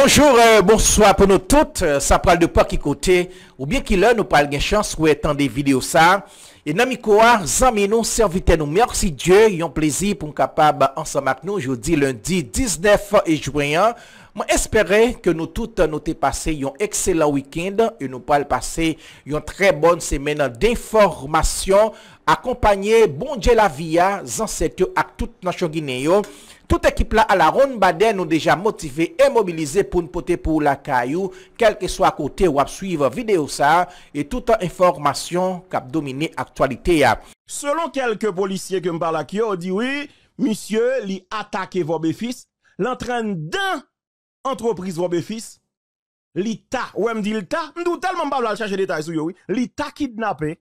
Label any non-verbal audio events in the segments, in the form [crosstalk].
Bonjour, euh, bonsoir pou nou tout, sa euh, pral de pa ki kote ou bien ki la nou pral gen chans wè tan de video sa. E nan mi kouwa, ah, zan mi nou servite nou, mersi Diyo, yon plizi pou m kapab ansa mak nou, jodi, lundi, disnef e jwayan. Mwen espere ke nou tout nou te pase yon ekselan wikend e nou pal pase yon tre bon semen d'informasyon akompanyen bon dje la viya zansetyo ak tout nashon gineyo. Tout ekip la ala roun baden nou deja motive e mobilize pou nou pote pou lakayou kel ke so akote ou ap suive videyo sa e tout an informasyon kap domine aktualite ya. Selon kelke polisye ke mbala ki yo, ou diwi, misye li atake vob e fis lantren den... entreprise Fils, l'État, ou me dit l'État, m'dou tellement pas chercher détails sur oui, l'État kidnappé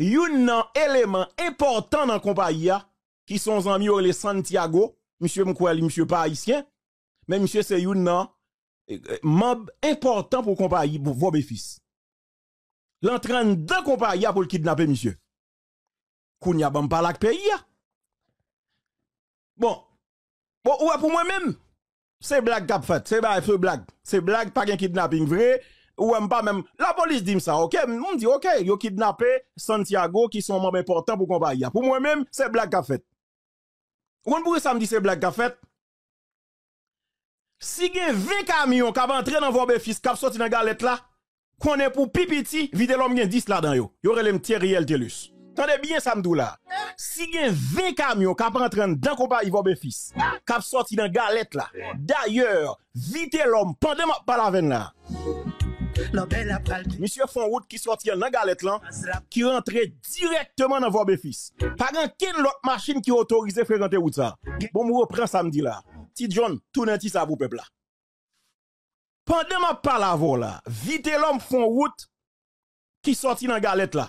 yon un élément important dans compagnie qui sont amis les Santiago, monsieur Mkwali, monsieur pas mais monsieur c'est yon eh, eh, membre important pour compagnie pour Fils. L'entraîne dans compagnie pour le kidnapper monsieur. qu'on n'a pas la pays. Bon, bon ouais pour moi-même c'est blague qu'a fait, c'est blague. C'est blague pas un kidnapping vrai ou même pas même la police dit ça OK, on dit OK, yo kidnappé Santiago qui sont membres importants pour compagnie. Pour moi même, c'est blague qu'a fait. On pourrait ça me dit c'est blague qu'a fait. Si avez 20 camions qui entrer dans vos béfis, qui sorti dans la galette là, qu'on est pour pipiti, vide l'homme 10 là-dedans yo. Yo relève Thierry Telus. Tendez bien ça là. Si a 20 camions qui rentrent dans compagnie Ivo fils, qui sorti dans galette là. D'ailleurs, vite l'homme pendant ma palavène là. Monsieur route qui sorti dans galette là, qui rentre directement dans Vobefis. Pas grand quelle l'autre machine qui autorise fréquenter route ça. Bon, vous reprend samedi là. Petit John, tout ti ça vous peuple là. Pendant ma parole là, vite l'homme route, qui sorti dans galette là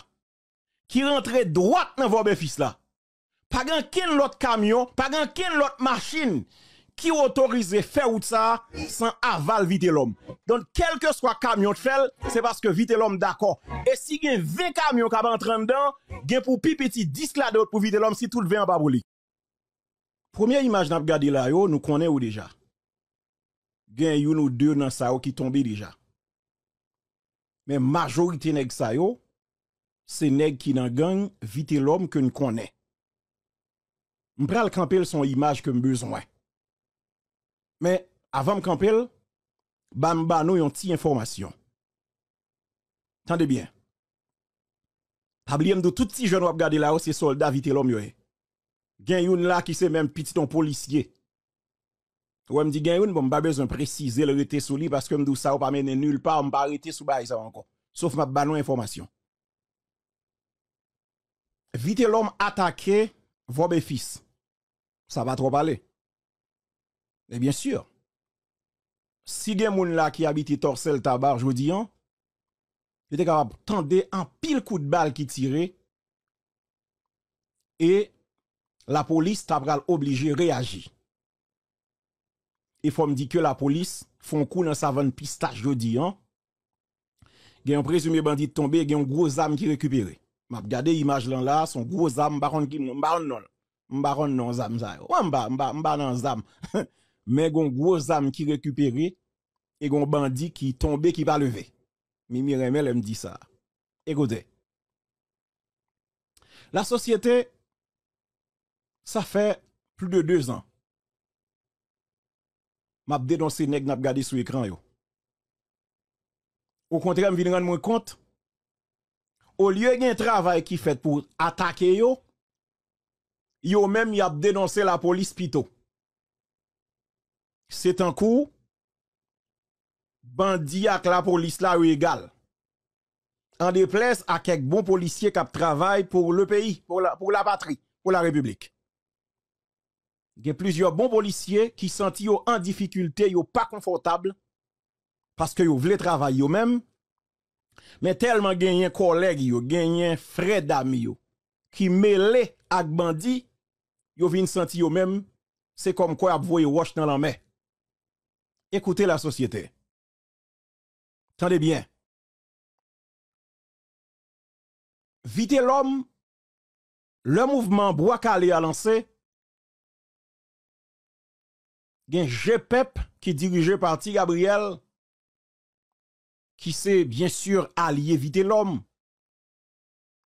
qui rentrait droite dans vos fils là. Pas grand ken l'autre camion, pas grand ken l'autre machine qui autorise faire ou ça sans aval vite l'homme. Donc quel que soit camion fait, c'est parce que vite l'homme d'accord. Et si a 20 camions qui rentrent dedans, gain pour petit 10 là d'autre pour vite l'homme si tout le vent en bas Première image n'a regardé là nous connaissons déjà. Gen yon ou deux dans ça qui tombent déjà. Mais majorité nèg ça c'est nèg qui dans gang vite l'homme que nous connaît m'pral camper son image que besoin mais avant de camper bam ba nous une petite information Tendez bien Pablièm de tout petit jeune ou regarder là c'est soldat vite l'homme y gen youn là qui c'est même petit ton policier ou me dit gen youn bon pas besoin préciser le rete sous lui parce que me dit ça ou pas mené nulle part on pas arrêter sous bail ça encore sauf m'a ba information vite l'homme attaqué vos fils. Ça va trop parler. Et bien sûr, si des gens qui habitent Torsel Tabar, je vous dis, il hein, était capable tendre un pile coup de balle qui tirait et la police t'a obligé de réagir. Il faut me dire que la police font coup dans sa vanne pistache jeudi. Hein? Il y a un présumé bandit tombé, il y a un gros âme qui récupérée m'a regardé image là là son gros âme baron qui baron non baron non zam ça ouais m'a mba mba non zam [laughs] mais gon gros âme qui récupéré et gon bandit qui tombé qui va lever, Mimi Remel me dit ça écoutez la société ça fait plus de deux ans m'a dénoncé nèg n'a regardé sur l'écran. yo au contraire me rendre compte au lieu d'un travail qui fait pour attaquer yo, yo même y a dénoncé la police pito. C'est un coup, bandit avec la police là égal. En déplace à quelques bons policiers qui travaillent pour le pays, pour la, patrie, pour la République. Il y a plusieurs bons policiers qui sentent en difficulté, yo pas confortable parce que yo voulez travailler eux-mêmes mais tellement gagné collègue yo, un frères d'amis yo, qui mêlé ak bandi, yo vin senti yo même, c'est comme quoi a voye wash dans la main. Écoutez la société. Tendez bien. Vite l'homme, le mouvement Bois Calé a lancé, gen GPEP qui dirigeait parti Gabriel, qui c'est bien sûr allié vite l'homme.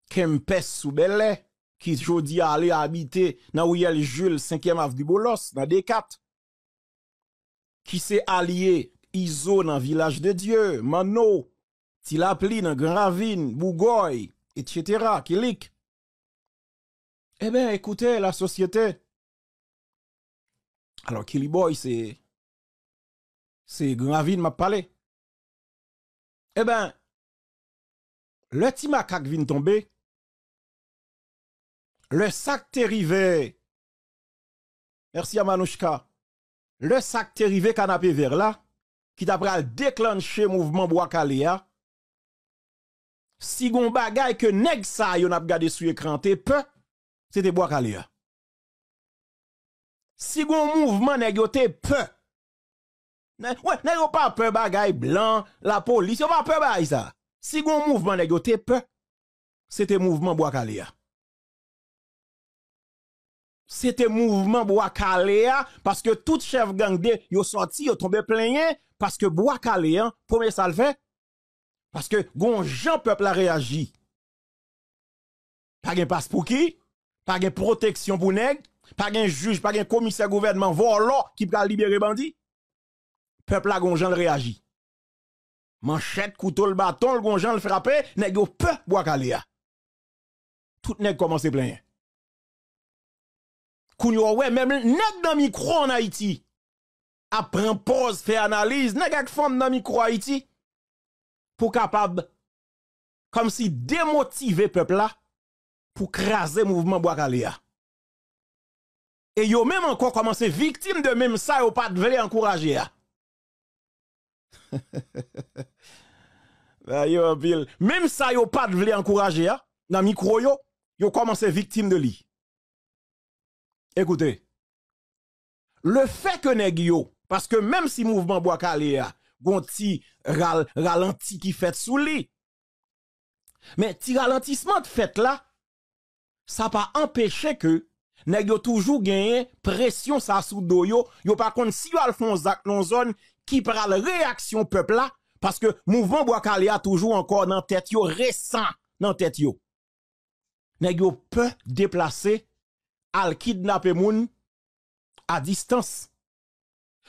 Kempes Soubele, qui jodi a allé habiter dans Ouyel Jules 5e du Bolos, dans D4. Qui s'est allié Iso dans Village de Dieu, Mano, Tilapli dans Grand Bougoy, etc. Kilik. Eh bien, écoutez, la société. Alors, Kiliboy, c'est. C'est m'a parlé. Eh ben, le petit vient tomber. Le sac arrivé. Merci à Manouchka. Le sac arrivé canapé vers là, qui d'après déclencher mouvement bois caléa. Hein. Si gon bagay que nèg sa yon ap gade sou écran te peu, c'était bois caléa. Hein. Si gon mouvement nèg te peu, Ouais, nèg pas peur bagay blanc, la police, va pas peur bagay ça. Si gon mouvement nèg peur, c'était mouvement C'est C'était mouvement bois caléa, parce que tout chef gang de yo sorti, yo tombé plein parce que caléa, premier ça le fait parce que gon gens peuple a réagi. Pas de passe pour qui Pas de protection pour nèg, pas de juge, pas un commissaire gouvernement voilà qui peut libérer bandit peuple a gonjan le réagit. Manchette, couteau, le bâton, le gonjan le frappe, nèg yo peu bois Tout Tout nèg commencé à plaindre. yo ouais, même nèg dans micro en Haïti. Après pause, fait analyse, nèg ak femme dans micro Haïti. Pour capable, comme si démotiver peuple là, pour craser mouvement bois Et yo même encore commencé victime de même ça, yo pas de encourager. Même [laughs] bah, Bill. Même ça, yo pas de vouloir encourager, hein? Dans micro, yo, yo commencé victime de lui. Écoutez. Le fait que neg yo, parce que même si mouvement bois calé a, gonti ral, ralenti qui fait sous lui. Mais ti ralentissement de fait là, ça pas empêché que nèg toujours gagné pression ça sous do yo, yo Par contre si Alphonse al non zone qui pral réaction peuple là parce que mouvement calé a toujours encore dans tête yo récent dans tête yo. Nèg peut déplacer al kidnapper moun à distance.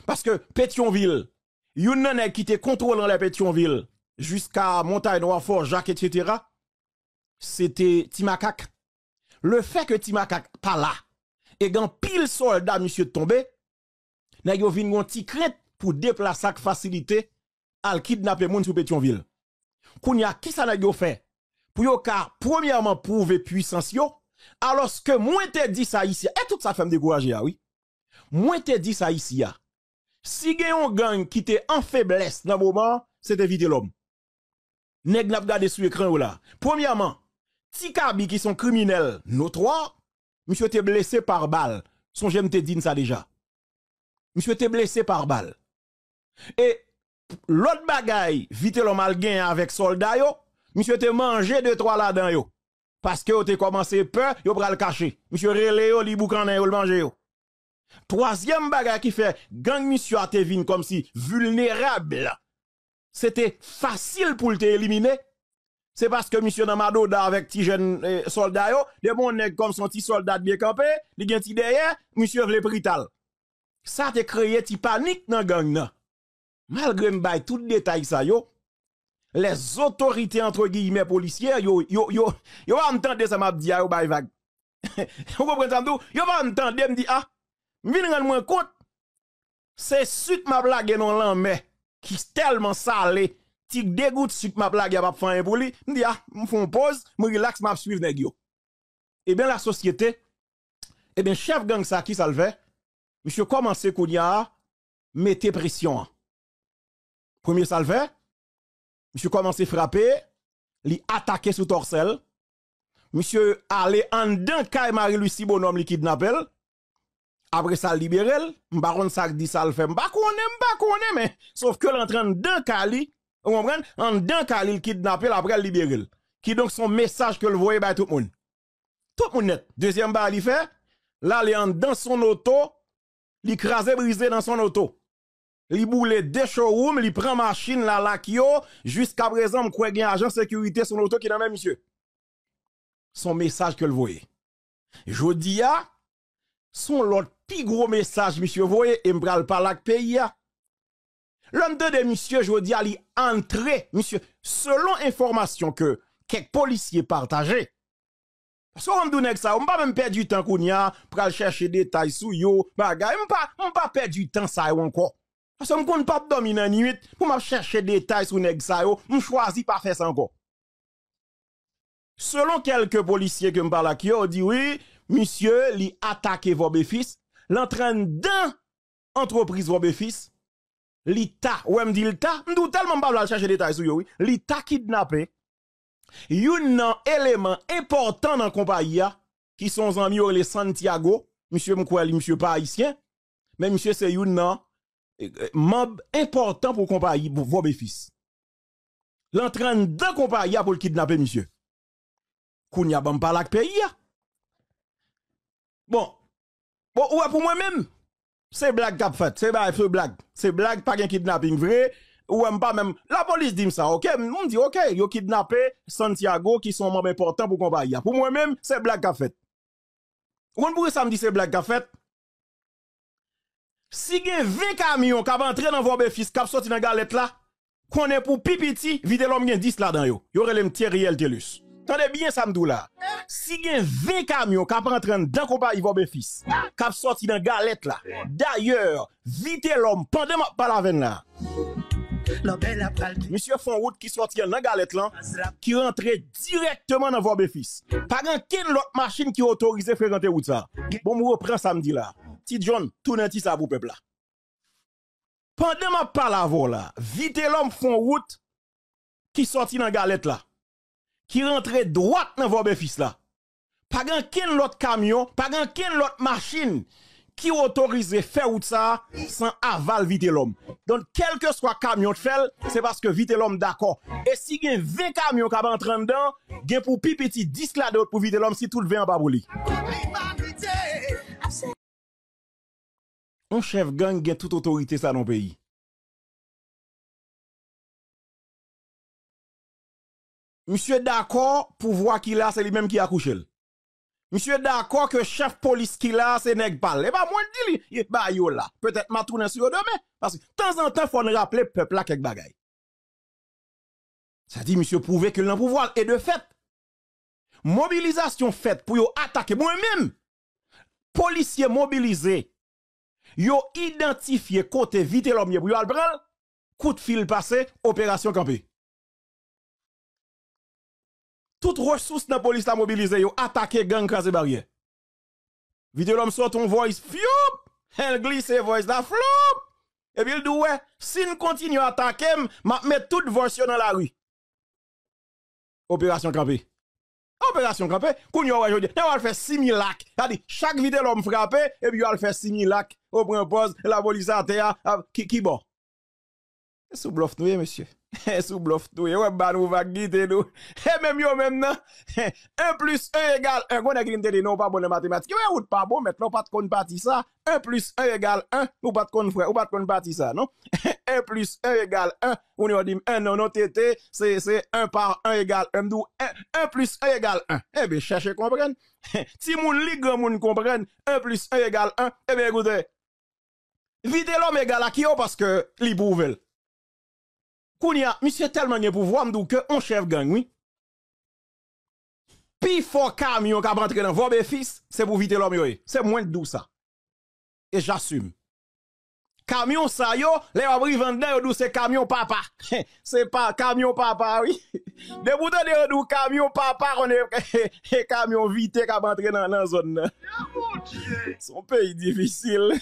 Parce que Pétionville, yon nan qui te dans la Pétionville jusqu'à Montagne Noire Fort Jacques etc. C'était Timakak le fait que Timakak pas là, et gan pile soldat monsieur tombé, n'a yo vin gon crainte pour déplacer avec facilité al kidnapper moun sous Pétionville. Kounya ki ça n'a yo fait pour yo ka premièrement prouver puissance yo alors que moins te dit ça ici et tout ça fait me décourager ah oui. Moins te dit ça ici ah. Si gen yon gang qui était en faiblesse dans moment, c'est éviter l'homme. Nèg n'a regarder sur écran là. Premièrement, Kabi qui sont criminels, nos trois, monsieur était blessé par balle. Son j'aime te dire ça déjà. Monsieur était blessé par balle. Et l'autre bagaille, vite l'homme mal avec soldat monsieur te mangé de trois là-dedans yo. Parce que avez commencé peur, yo le cacher. Monsieur relé yo, li boucan yo le manger Troisième bagaille qui fait gang monsieur a te comme si vulnérable. C'était facile pour te éliminer c'est parce que monsieur Namado avec ses jeunes euh, soldats, les yo, sont comme son petit soldat bien campé, li gen ti derrière, monsieur vle prital. Ça a créé ti panique dans gang Malgré m'bay tout détail ça yo, les autorités entre guillemets policières yo yo yo yo va entendre ça m'a dit ah, yo bay vague. [laughs] Vous comprenez ça Yo va entendre me dit ah, m'vin rendre moi compte. C'est suite ma blague non l'an mais qui tellement salé tic dégoût sur m'a blague pas faire pour lui me dit ah me font pause me relax m'a suivre nèg et bien la société Eh bien chef gang ça qui ça monsieur commence kounya ah, mettez pression premier ça le fait monsieur commence frapper li attaquer sous torsel monsieur aller en dedans kay Marie Lucie bonhomme li kidnappel après ça libérer m'baron ça dit ça le fait m'pa aime m'pa mais sauf que l'entraîne d'un kali vous comprenez? En dan Khalil kidnappé, après libéré. Qui donc son message que le voyez par tout le monde. Tout le monde net. Deuxième bar il fait. Là, il est en dans son auto. Il crasé brisé dans son auto. Il boule deux showrooms, il prend machine là, la yo. Jusqu'à présent, a un agent sécurité son auto qui dans même monsieur. Son message que le voyez. Jodia, ah, son l'autre plus gros message, monsieur voyez, et m'bral pas la pays. Ah. L'homme de monsieur, je dis, dire, il monsieur, selon information que quelques policiers partageaient. Parce qu'on me ça, on pas même perdre du temps qu'on aller chercher des détails sur yo, bagay, on pas, on pas perdre du temps ça encore. Parce qu'on ne pas dormir la nuit, pour m'a chercher des détails sur nèg ça yo, on choisit pas faire ça encore. Selon quelques policiers que me parle qui ont dit oui, monsieur, a attaqué vos fils, l'entraîne entreprise vos fils l'État, ou me dit l'État, m'dou tellement pas la chercher détails sur oui, l'État kidnappé yon nan élément important dans compagnie qui sont amis les Santiago, monsieur Mkweli, monsieur pas mais monsieur c'est yon nan eh, eh, membre important pour compagnie pour vos bénéfices. L'entraîne dans compagnie pour le kidnapper monsieur. Kounya ban pas la pays. Bon, bon ouais pour moi-même c'est blague qu'a fait, c'est blague. C'est blague pas un kidnapping vrai ou même pas même la police dit ça OK, on dit OK, yo kidnappé Santiago qui sont membres important pour compagnie. Pour moi même, c'est blague qu'a fait. Ou on pourrait ça me dit c'est blague qu'a fait. Si a 20 camions qui entré dans vos fils qui sorti dans galette là, qu'on est pour pipiti, vite l'homme a 10 là dedans yo. Yo réels de Telus. Tendez bien samdou là. Si gen 20 camions qui en dans compagnie Ivo fils, qui sorti dans galette là. D'ailleurs, vite l'homme pendant pas la veine là. Monsieur Fonwood qui sorti dans galette là, qui rentre directement dans Ivo fils. Pas gen l'autre machine qui autorisé fréquenter route ça. Bon, me reprend samedi là. Ti John, tourne ti ça sa peuple là. Pendant ma parle là, vite l'homme font route qui sorti dans galette là qui rentrait droite dans vos bénéfices là. Pas grand ken l'autre camion, pas grand ken l'autre machine qui autorisé faire ou ça sans aval vite l'homme. Donc quel que soit camion fait, c'est parce que vite l'homme d'accord. Et si a 20 camions qui en train dedans, a pour pi petit 10 là d'autre pour vite l'homme si tout le 20 en bas Un chef gang a toute autorité dans le pays. Monsieur d'accord pour voir qui là, c'est lui-même qui a couché. Monsieur d'accord que chef police qui là, c'est nèg parle. Et pas eh ben, moi dit lui, eh, bah yo là. Peut-être m'a tourner sur demain parce que de temps en temps faut rappeler rappeler peuple là quelque bagaille. Ça dit monsieur prouvez que le pouvoir et de fait mobilisation faite pour attaquer moi-même policiers mobilisés yo identifié côté vite l'homme pour yo al coup de fil passé opération campée toute ressource de la police a mobilisé, attaqué gang crasé barrière. Vidéo l'homme sort ton voice, fioup, elle glisse voice la flop. Et puis il dit si nous continuons à attaquer, m'a mettre toute voice dans la rue. Opération campée. Opération campée, qu'on y va aujourd'hui, on va faire 6000 lacs. C'est-à-dire, chaque vidéo l'homme frappé, et puis on va faire 6000 lacs. On prend pause, la police a qui, qui bon. C'est sous bluff nous, eh, monsieur sous bluff tout et ouais bah nous va guider nous [laughs] et même yo même non 1 [laughs] plus 1 égale 1 qu'on a dit non pas bon en mathématiques ouais ou pas bon maintenant pas de compte parti ça 1 plus 1 égale 1 ou pas de compte frère ou pas de compte parti ça non 1 [laughs] plus 1 égale 1 on y dit 1 non non tété c'est 1 par 1 égale 1 1 plus 1 égale 1 eh bien cherchez comprendre si moun li grand moun comprenne 1 plus 1 égale 1 eh bien écoutez vite l'homme égale à qui oh, parce que li monsieur tellement de pouvoir, m'dou que on chef gang, oui. Pi fort camion qui entrer dans vos ben, fils, c'est pour vite l'homme yo. Eh. C'est moins doux ça. Et j'assume. Camion ça yo, les abri vendeur yo c'est camion papa. [laughs] c'est pas camion papa, oui. [laughs] De bout de dou camion papa, on est [laughs] camion vite qui entrer dans la zone. Oh, Son pays difficile.